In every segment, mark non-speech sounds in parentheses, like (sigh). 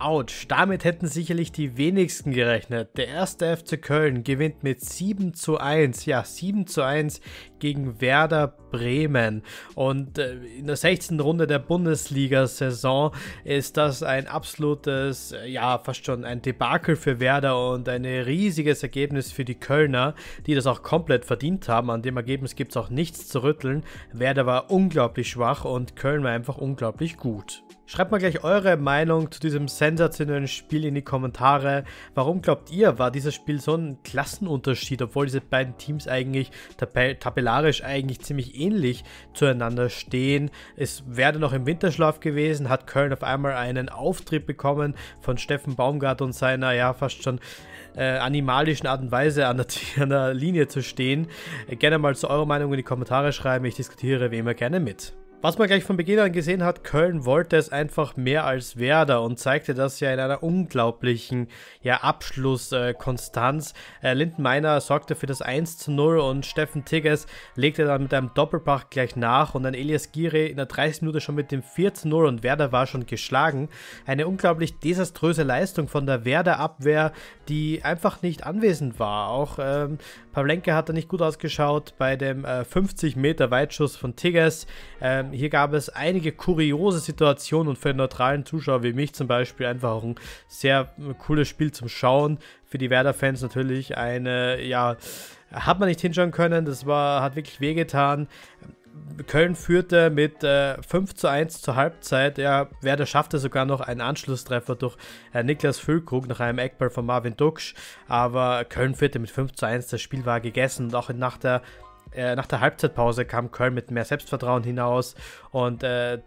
Autsch, damit hätten sicherlich die wenigsten gerechnet. Der erste FC Köln gewinnt mit 7 zu 1, ja 7 zu 1 gegen Werder Bremen. Und äh, in der 16. Runde der Bundesliga-Saison ist das ein absolutes, äh, ja, fast schon ein Debakel für Werder und ein riesiges Ergebnis für die Kölner, die das auch komplett verdient haben. An dem Ergebnis gibt es auch nichts zu rütteln. Werder war unglaublich schwach und Köln war einfach unglaublich gut. Schreibt mal gleich eure Meinung zu diesem sensationellen Spiel in die Kommentare. Warum glaubt ihr, war dieses Spiel so ein Klassenunterschied, obwohl diese beiden Teams eigentlich tabellarisch tabellarisch eigentlich ziemlich ähnlich zueinander stehen. Es wäre noch im Winterschlaf gewesen, hat Köln auf einmal einen Auftritt bekommen von Steffen Baumgart und seiner ja fast schon äh, animalischen Art und Weise an der, (laughs) an der Linie zu stehen. Äh, gerne mal zu eurer Meinung in die Kommentare schreiben, ich diskutiere wie immer gerne mit. Was man gleich von Beginn an gesehen hat, Köln wollte es einfach mehr als Werder und zeigte das ja in einer unglaublichen ja, Abschlusskonstanz. Äh, äh, Lindenmeiner sorgte für das 1 zu 0 und Steffen Tigges legte dann mit einem Doppelpack gleich nach und dann Elias Gire in der 30 Minute schon mit dem 4 zu 0 und Werder war schon geschlagen. Eine unglaublich desaströse Leistung von der Werder-Abwehr, die einfach nicht anwesend war. Auch ähm, Pavlenka hat da nicht gut ausgeschaut bei dem äh, 50 Meter Weitschuss von Tigges. Ähm, hier gab es einige kuriose Situationen und für einen neutralen Zuschauer wie mich zum Beispiel einfach auch ein sehr äh, cooles Spiel zum Schauen. Für die Werder-Fans natürlich eine, ja, hat man nicht hinschauen können. Das war, hat wirklich wehgetan. Köln führte mit äh, 5 zu 1 zur Halbzeit. Ja, Werder schaffte sogar noch einen Anschlusstreffer durch äh, Niklas Füllkrug nach einem Eckball von Marvin Duksch. Aber Köln führte mit 5 zu 1. Das Spiel war gegessen und auch nach der äh, nach der Halbzeitpause kam Köln mit mehr Selbstvertrauen hinaus und äh,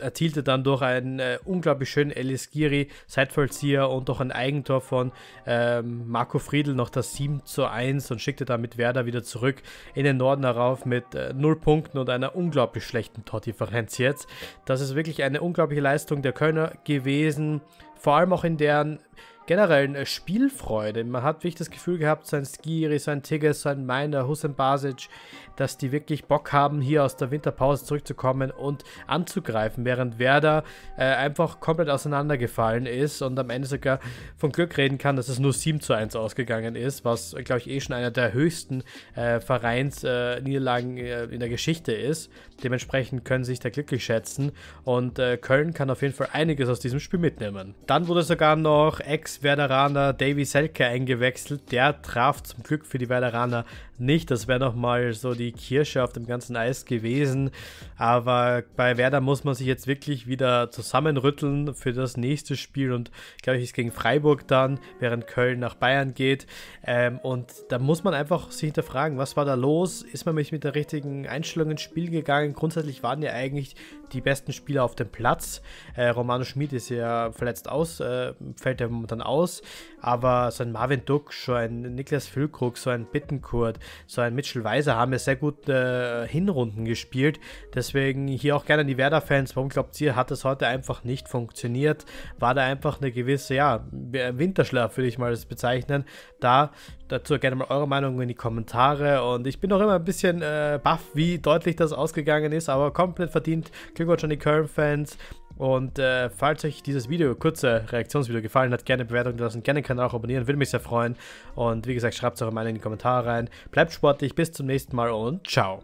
erzielte dann durch einen äh, unglaublich schönen Elis Giri, Seitvollzieher und durch ein Eigentor von ähm, Marco Friedl noch das 7 zu 1 und schickte damit Werder wieder zurück in den Norden herauf mit äh, 0 Punkten und einer unglaublich schlechten Tordifferenz jetzt. Das ist wirklich eine unglaubliche Leistung der Kölner gewesen, vor allem auch in deren generell eine Spielfreude. Man hat wirklich das Gefühl gehabt, sein Skiri, sein Tigges, sein Miner, Hussein Basic, dass die wirklich Bock haben, hier aus der Winterpause zurückzukommen und anzugreifen, während Werder äh, einfach komplett auseinandergefallen ist und am Ende sogar von Glück reden kann, dass es nur 7 zu 1 ausgegangen ist, was, glaube ich, eh schon einer der höchsten äh, Vereinsniederlagen äh, in der Geschichte ist. Dementsprechend können sie sich da glücklich schätzen und äh, Köln kann auf jeden Fall einiges aus diesem Spiel mitnehmen. Dann wurde sogar noch ex Ex-Werderaner Davy Selke eingewechselt. Der traf zum Glück für die Werderaner nicht. Das wäre nochmal so die Kirsche auf dem ganzen Eis gewesen. Aber bei Werder muss man sich jetzt wirklich wieder zusammenrütteln für das nächste Spiel. Und glaube ich, ist gegen Freiburg dann, während Köln nach Bayern geht. Ähm, und da muss man einfach sich hinterfragen, was war da los? Ist man mit der richtigen Einstellung ins Spiel gegangen? Grundsätzlich waren ja eigentlich die besten Spieler auf dem Platz. Äh, Romano Schmid ist ja verletzt aus, äh, fällt ja momentan aus, aber so ein Marvin Duck, so ein Niklas Füllkrug, so ein Bittenkurt, so ein Mitchell Weiser haben ja sehr gut äh, Hinrunden gespielt. Deswegen hier auch gerne an die Werder-Fans, warum glaubt ihr, hat das heute einfach nicht funktioniert? War da einfach eine gewisse, ja, Winterschlaf würde ich mal das bezeichnen. Da dazu gerne mal eure Meinung in die Kommentare. Und ich bin noch immer ein bisschen äh, baff, wie deutlich das ausgegangen ist, aber komplett verdient. Glückwunsch an die köln fans Und äh, falls euch dieses Video, kurze Reaktionsvideo gefallen hat, gerne Bewertung lassen, gerne den Kanal auch abonnieren, würde mich sehr freuen. Und wie gesagt, schreibt eure Meinung in die Kommentare rein. Bleibt sportlich, bis zum nächsten Mal und ciao.